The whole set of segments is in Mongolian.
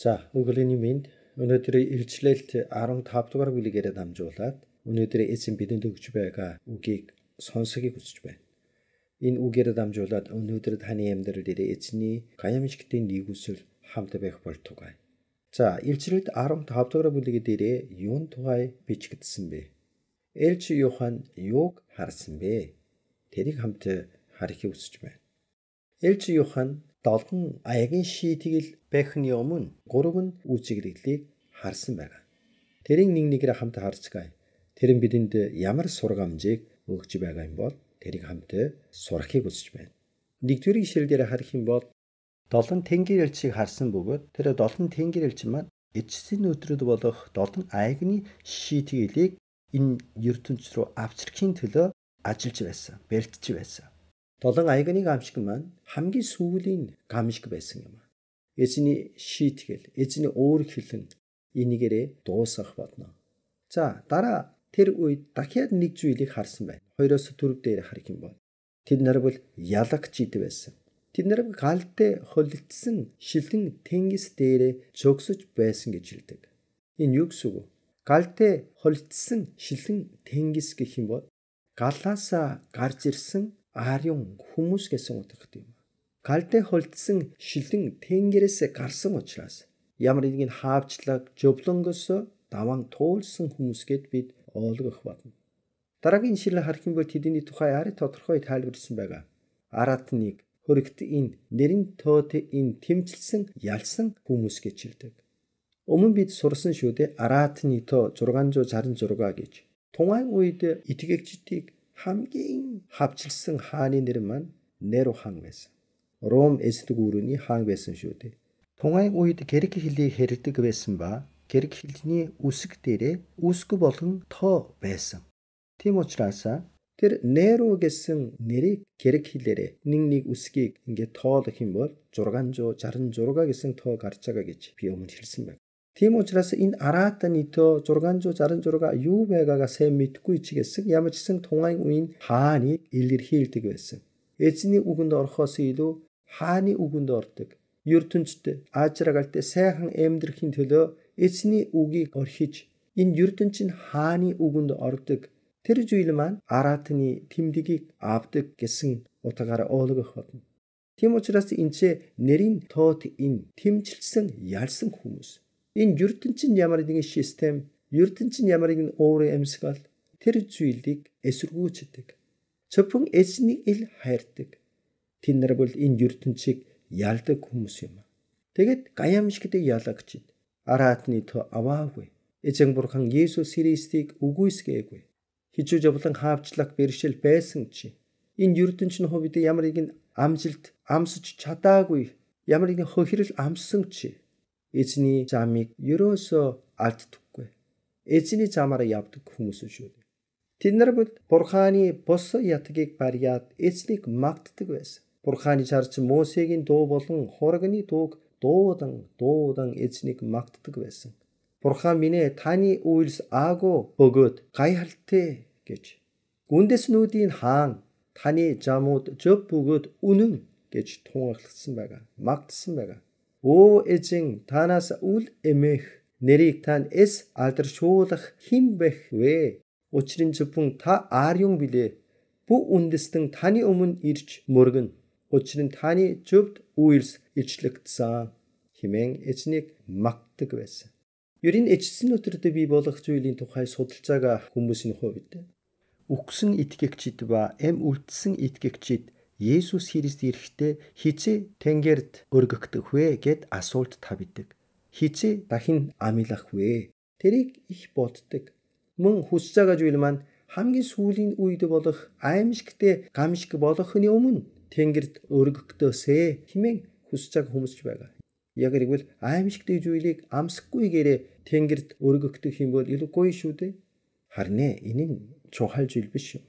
За өглөөний минь өнөөдрийн илчлэлт 15 дугаар бүлгээр дамжуулаад өнөөдрийн эзэн бидэнд өгч байгаа үгийг сонсхийг хүсэж байна. Энэ үгээр дамжуулаад өнөөдөр таны амьдрал дээр эзний гаямшигтийн нэгүсэл хамт байх болтугай. За илчлэлт 15 дугаар бүлэг дээр юун тухай бичигдсэн бэ? Элч Йохан юуг харсан бэ? Тэрийг хамт харахыг хүсэж байна. Элч Йохан 7 аягийн шийтгэл Бэхны өмнө 3 нь үйлчилгэдлийг харсан байна. Тэрийн нэг нэгээр хамт харцгаая. Тэр нь бидэнд ямар сургамжийг өгч байгаа юм бол тэрийг хамт сурахыг хүсэж байна. Нэгдүгээр ишлэлээр харах юм бол 7 тэнгэр элчийг харсан бөгөөд тэр 7 тэнгэр элч маань эцсийн өдрөд болох 7 аягийн шийтгэлийг энэ ертөнц рүү авчрахын төлөө ажиллаж байсан, бэлтж байсан. Долон аяганы гамшиг маань хамгийн сүүлийн гамшиг байсан юм. Эзний шийтгэл, эзний өөр хилэн энийгээрээ дуусгах болно. За дараа тэр үед дахиад нэг зүйлийг харсан байна. Хоёроос төрөв дээр харах юм бол тэд нар бол ялагч идэв байсан. Тэд нар галдэ холилдсон шилэн тэнгис дээрээ чөгсөж байсан гэж хэлдэг. Энэ юу гэсэн үг? Галдэ холилдсон шилэн тэнгис гэх юм бол галаасаа гарч ирсэн аарын хүмүүс гэсэн утгатай юм. Галдэ холдсон шилэн тэнгэрээс гарсан учраас ямар нэгэн хаавчлаг, жовлонгос даван туулсан хүмүүсгээд бид ойлгох болно. Дараагийн шилэн харах юм бол тэдний тухай ари тодорхой тайлбарлсан байгаа. Араат нэг хөрөгт энэ нэрэн төөт энэ тэмцэлсэн ялсан хүмүүс гэж хэлдэг. Өмнө бид сурсан шүү дээ араатны тоо 666 гэж. Тунгаан үед итгэгчдийг хамгийн хавчилсан хааны нэр маань Неро хаан байсан. Ром эсдэг үүрийн хаан байсан шүү дээ. Тунгаан үед грек хэлийг хэрэгдэг байсан ба грек хэлний үсэг дээрээ үсгэ болон тоо байсан. Тийм учраас тэр Неро гэсэн нэрийг грек хэлээрээ нэг нэг үсгийг ингээд тоолох юм бол 666 гэсэн тоо гарч байгаа гэж би өмнө хэлсэн байна. Тийм учраас энэ араата нито 666 юу байгаагаа сайн мэдгүй ч гэсэн ямар ч гэсэн тунгаан үеийн хааныг илэрхийлдэг байсан. Эзний үгэнд орохоос илүү хааны үгэнд ордог. ертөнцид аажрагалтай сайхан амьдрахын төлөө эзний үгийг орхиж энэ ертөнцийн хааны үгэнд ордог. Тэр зүйл маань араатны тэмдгийг авдаг гэсэн утгаараа ойлгох болно. Тийм учраас энэ нэрийн тоот энэ тэмчилсэн ялсан хүмүүс энэ ертөнцийн ямар нэгэн систем, ертөнцийн ямар нэгэн өөр амьсгал тэр зүйлийг эсэргүүцдэг. Цөпөн эзний ил хайрдаг. Тэд нар бол энэ ертөнцийг ялдаг хүмүүс юм. Тэгэд гаямшигтэй ялагчд араатны тө аваагүй. Эзэн бурхан Есүс Христийг үгүйсгээгүй. Хижүү жавлан хаавчлах бэршил байсан чинь энэ ертөнцийн хувьд ямар нэгэн амжилт амсч чадаагүй ямар нэгэн хохирол амссан чи эзний замыг ерөөсөө алддаггүй. Эзний замаараа явдаг хүмүүс шүү дээ. Тэд нар бол Бурханы бус ятгийг барьяад эзнийг магтдаг байсан. Бурханы чарч Мосегийн дуу болон хурагны дууг дуудан дуудан эзнийг магтдаг байсан. Бурхан минь таны үйлс аагүй бөгөөд гай халтэ гэж. Гүндэснүүдийн хаан таны замууд зөв бөгөөд үнэн гэж тунгагласан байгаа. Магтсан байгаа. Оо эзэн танаас үл эмэх нэрийг тань эс алдаршуулах хэн бэх вэ? Учир нь зөвхөн та аарюн билээ. Бүх үндэстэн таны өмнө ирж мөргөн. Учир нь таны зөвд үйлс ичлэгдсэн хэмээн эзнийг магтдаг байсан. Ер нь эцсэн өдрөдөө бий болох зүйлийн тухай судалцаагаа хүмүүсийн хувьд өгсөн итгэгчид ба эм үлдсэн итгэгчид Есүс Христ ирэхдээ хизээ тэнгэрд өргөгдөх вэ гэд асуулт тавьдаг. Хизээ дахин амилах вэ? Тэрийг их боддог. Мөн хүсцаага зүйл маань хамгийн сүүлийн үед болох аимшигтэй гамшиг болохны өмнө тэнгэрд өргөгдөөсэй хэмээн хүсцааг хүмсч байгаа. Яг эргвэл аимшигтэй зүйлийг амсахгүйгээрээ тэнгэрд өргөгдөх юм бол илүүгүй шүү дээ. Харин энэ нь чухал зүйл биш юм.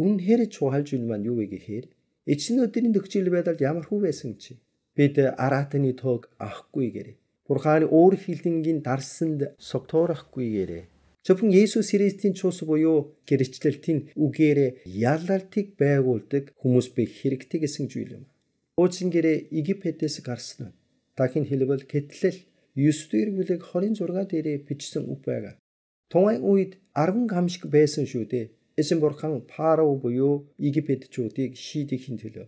Үнэхээр чухал зүйл маань юу вэ гэхээр Эцсийн өдрийн нөхцөл байдал ямар хүү байсан чи? Бид араатны тоог авахгүй гэрээ. Бурханы өөр хилдэнгийн дарсанд согтоорохгүй гэрээ. Зөвхөн Есүс Христийн чуус буюу гэрчлэлтийн үгээр ялалтыг байгуулдаг хүмүүс би хэрэгтэй гэсэн зүйл юм. Уучин гэрээ Египтэс гарсан. Дахин хэлбэл гэтлэл 9-р бүлэг 26 дээрээ бичсэн үг байгаа. Тунгийн үед 10 гамшиг байсан шүү дээ эсэмборхан фарао буюу 이집트чүүдийг шийдэхийн төлөө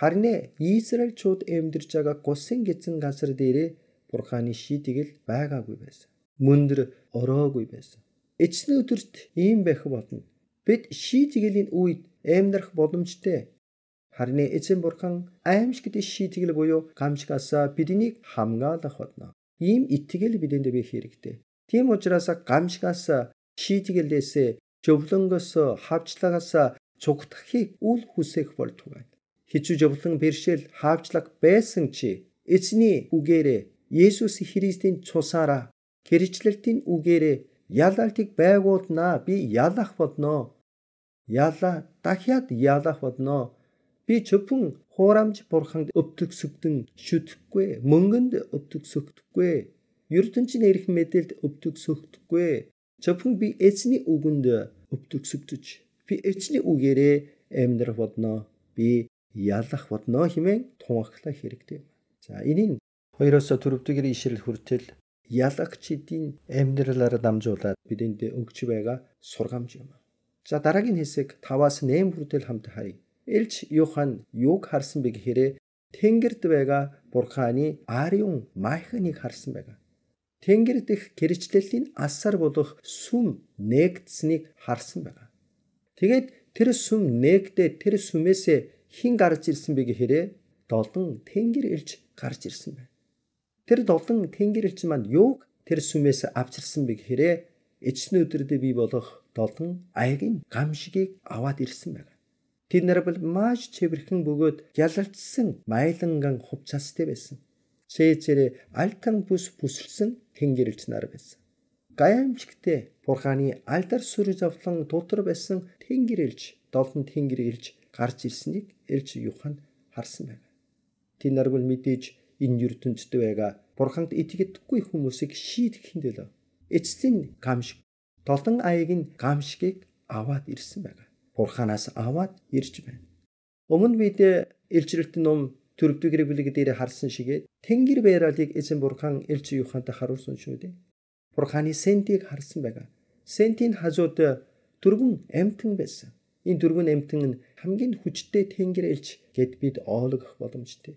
харин Израильчууд амьдарч байгаа гусын гизэн газар дээр бурханы шийтгэл байгаагүй байсан. Мөндөр ороогүй байсан. Эцсийн өдөрт ийм байх болно. Бид шийтгэлийн үед амьдарх боломжтой. Харин эцэн бурхан аимш гэдэг шийтгэл буюу гамшигасаа биднийг хамгаалах болно. Ийм итгэл бидэнд бий хэрэгтэй. Тийм учраас гамшигасаа шийтгэлээс жовлонгоос хавчлагаас цугтахыг үл хүсэх болтугай. Хичүү жовлон бэршил хавчлаг байсан чи эцний үгээрээ Есүс Христийн цусаараа гэрчлэлтийн үгээрээ ялалтыг байгуулнаа би ялах бодноо. Яла дахиад ялах бодноо. Би чөпөн хуурамч бурханд өвтгсөгдөн шүтгэхгүй, мөнгөнд өвтгсөгдөхгүй. ертөнцийн эрх мэдээлд өвтгсөгдөхгүй. Чөпөн би эзний үгэнд өвтөгсөвдөж би эцний үгээрээ амьдрах бодно би ялах бодно хэмээн тунгаглах хэрэгтэй юм. За энийн хоёроос төрөвдөгийн ишрэл хүртэл ялагчдын амьдралаараа дамжуулаад бидэнд өгч байгаа сургамж юм. За дараагийн хэсэг 5-аас 8 хүртэл хамт харъя. Элч Йохан юг харсан бэ гэхээр Тэнгэрд байгаа Бурханы Ариун Майхныг харсан байгаа. Тэнгэр дэх гэрчлэлийн асар болох сүм нээгдсэнийг харсан байна. Тэгээд тэр сүм нээгдээ тэр сүмээсээ хин гарч ирсэн бэ гэхээрээ долдон тэнгэр элч гарч ирсэн байна. Тэр долдон тэнгэр элч маань юуг тэр сүмээс авчирсан бэ гэхээрээ эцсийн өдрөдөө бий болох долдон аягийн гамшигийг аваад ирсэн байна. Тэд нар бол маш чэвэрхэн бөгөөд ялалцсан майланган хувцастай байсан. Цэцэрэ альтан бүс бүсэлсэн тэнгэрэлж нар байсан. Гаямчгтээ бурханы альдар сүр завлан дотор байсан тэнгэрэлж долон тэнгэрэлж гарч ирснийг элж юхан харсан байна. Тэд нар бол мэдээж энэ ертөнцид байгаа бурханд итгэдэггүй хүмүүсийг шийдэх хиндэв. Эцсийн гамшиг толон аягийн гамшигыг аваад ирсэн байна. Бурханаас аваад ирж байна. Өмнө бид илчрэлтэн ном төрөвдөг бүлэг дээр харсан шигээ тэнгэр байралыг эзэн бурхан элч юухантай харуулсан шүү дээ. Бурханы сентийг харсан байгаа. Сентийн хажууд дөрвөн амтан байсан. Энэ дөрвөн амтан нь хамгийн хүчтэй тэнгэр элч гэд бид ойлгох боломжтой.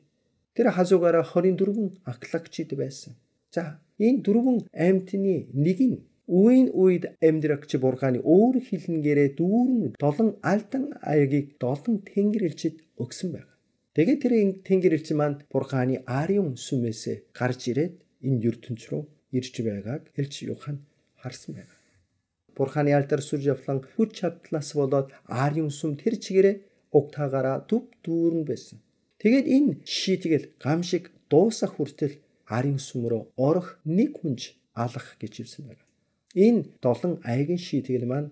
Тэр хажуугаараа 24 аклагчид байсан. За энэ дөрвөн амтны нэг нь үеийн үед амьдрагч бурханы өөр хилнэрээ дүүрэн долон алтан аягийг долон тэнгэр элчид өгсөн байна. Тэгээд тэр тэнгэр элчин маань бурханы Ариун сүмээсээ гарч ирээд энэ ертөнц рүү ирж байгааг элч Юхан харсан байна. Бурханы альтар сүрж явлан хүч чадлаас болоод Ариун сүм тэр чигээрээ угтаагаараа төв дүүрэн байсан. Тэгээд энэ жишээ тэгэл гам шиг дуусах хүртэл Ариун сүм рүү орох нэг хүнж алах гэж ирсэн байна. Энэ долон айгийн шийтгэл маань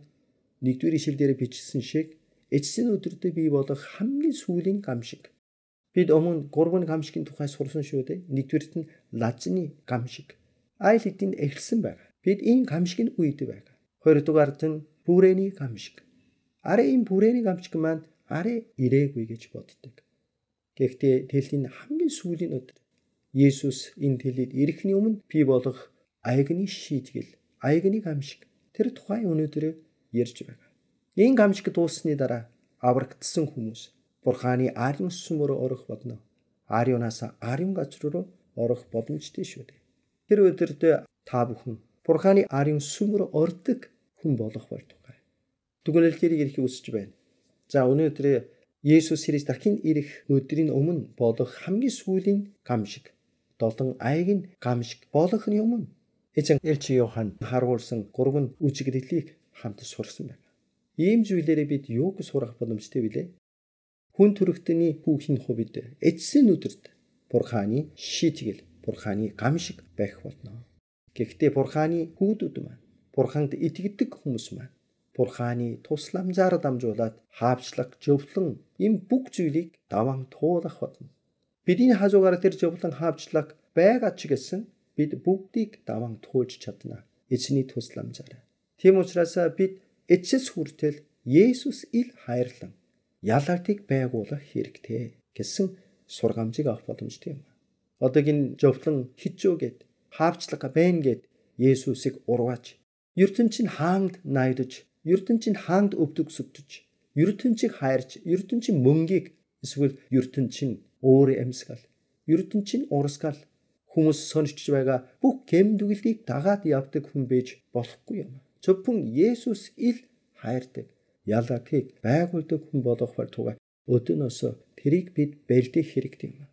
нэгдүгээр ишил дээр бичсэн шиг эцсийн өдрөдөө бий болох хамгийн сүүлийн гам шиг Бид өмнө гурван гамшигын тухай сурсан шүү дээ. Нэгдүгээрт нь лажны гамшиг. Айл эдэнд эхэлсэн байна. Бид ийм гамшигт үйд байга. Хоёрдугаарт нь бүрээний гамшиг. Ари ийм бүрээний гамшиг маань ари ирээгүй гэж боддог. Гэхдээ тэлийн хамгийн сүүлийн өдөр Есүс энэ тэлэд ирэхний өмнө би болох аягны шийтгэл, аягны гамшиг тэр тухай өнөөдөр ярьж байна. Энэ гамшиг дууссаны дараа аврагдсан хүмүүс Бурханы ариун сүм рүү орох болно. Ариунаас ариун газар руу орох боломжтой шүү дээ. Тэр өдөрт та бүхэн Бурханы ариун сүм рүү ордог хүн болох бай тугай. Түгэнэл тэрийг ирэх үсэж байна. За өнөөдөр Есүс Христ дахин ирэх өдрийн өмнө болох хамгийн сүүлийн гамшиг долон аяг нь гамшиг болох нь өмнө эзэн Элч Иохан харуулсан гурван үжигдлийг хамт сурсан байна. Ийм зүйлээрээ бид юу гэж сурах боломжтой вүлээ? хүн төрөлхтний хүүхийн хувьд эцсийн өдөрт бурханы шийтгэл бурханы гам шиг байх болно. Гэхдээ бурханы хүүдүүд маань бурханд итгэдэг хүмүүс маань бурханы тусламжаар дамжуулаад хаавчлах, зөвлөн им бүх зүйлийг даван туулах болно. Бидний хажуугаар тэр зөвлөн хаавчлах байгаа ч гэсэн бид бүгдийг даван туулж чадна. Эзний тусламжаар. Тийм учраас бид эцэс хүртэл Есүс ил хайрлан ялагдыг байгуулах хэрэгтэй гэсэн сургамжийг авах боломжтой юм. Одоо гин жовтлон хичөө гэд хаавчлага байна гэд Есүсийг урваач ертөнцийн хаанд найдаж ертөнцийн хаанд өвдөгсөвдөж ертөнцийг хайрч ертөнцийн мөнгийг эсвэл ертөнцийн өөр амьсгал ертөнцийн урсгал хүмүүс сонирч байгаа бүх гэмдгэлийг дагаад явдаг хүн байж болохгүй юм. Зөвхөн Есүс ил хайрдаг ялаатыг байгуулдаг хүн болохоор туга өдөнөөс тэрийг бид бэлдэх хэрэгтэй юм.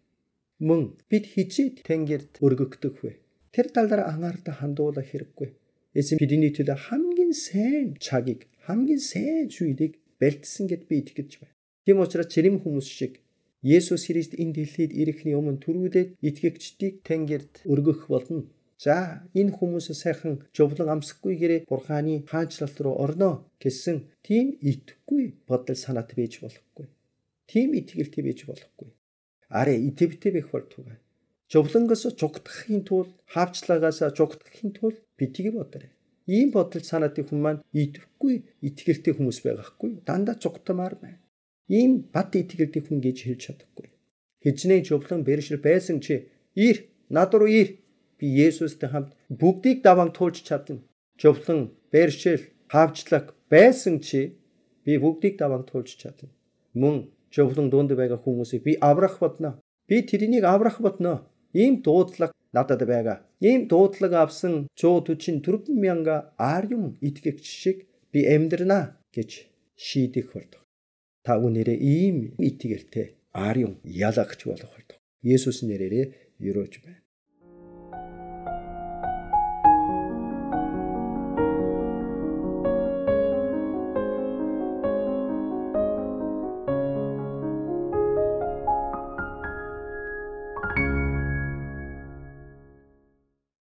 Мөн бид хизээд тэнгэрт өргөгдөх вэ? Тэр талаар анхаарал хандуулах хэрэггүй. Эзэн бидний төлөө хамгийн сайн чагийг, хамгийн сайн зүйлийг бэлдсэн гэд би итгэж байна. Тийм учраас чирим хүмүүс шиг Есүс Христ энэ дэлхийд ирэхний өмнө түрүүлээд итгэгчдийг тэнгэрт өргөх болно. За энэ хүмүүсээ сайхан жовлон амсахгүй гэрээ бурханы хаанчлалт руу орно гэсэн тийм итгэхгүй бодол санаат бийж болохгүй. Тийм итгэлтэй бийж болохгүй. Арэ итэвтэй бэх бол тугаа. Жовлонгоос чугдахын тулд хавчлагаас чугдахын тулд битгий бодорой. Ийм бодол санаатын хүмүүс маань итгэхгүй итгэлтэй хүмүүс байгаахгүй. Дандаа чугтамаар байна. Ийм бат итгэлтэй хүн гэж хэлж чадахгүй. Хижнээ жовлон бэршил байсан чи ир над руу ир би Есүстэй хамт бүгдийг даван туулж чадна. Жовлон, Бершэл, хавчлаг байсан чи би бүгдийг даван туулж чадна. Мөн жовлон дунд байгаа хүмүүсийг би аврах бодно. Би тэрнийг аврах бодно. Ийм дуудлага надад байгаа. Ийм дуудлага авсан 144 мянга арьян итгэгч шиг би амьдрна гэж шийдэх болдог. Та өнөөрэй ийм итгэлтэй арьян ялагч болох болдог. Есүс нэрээрээ юрууж байна.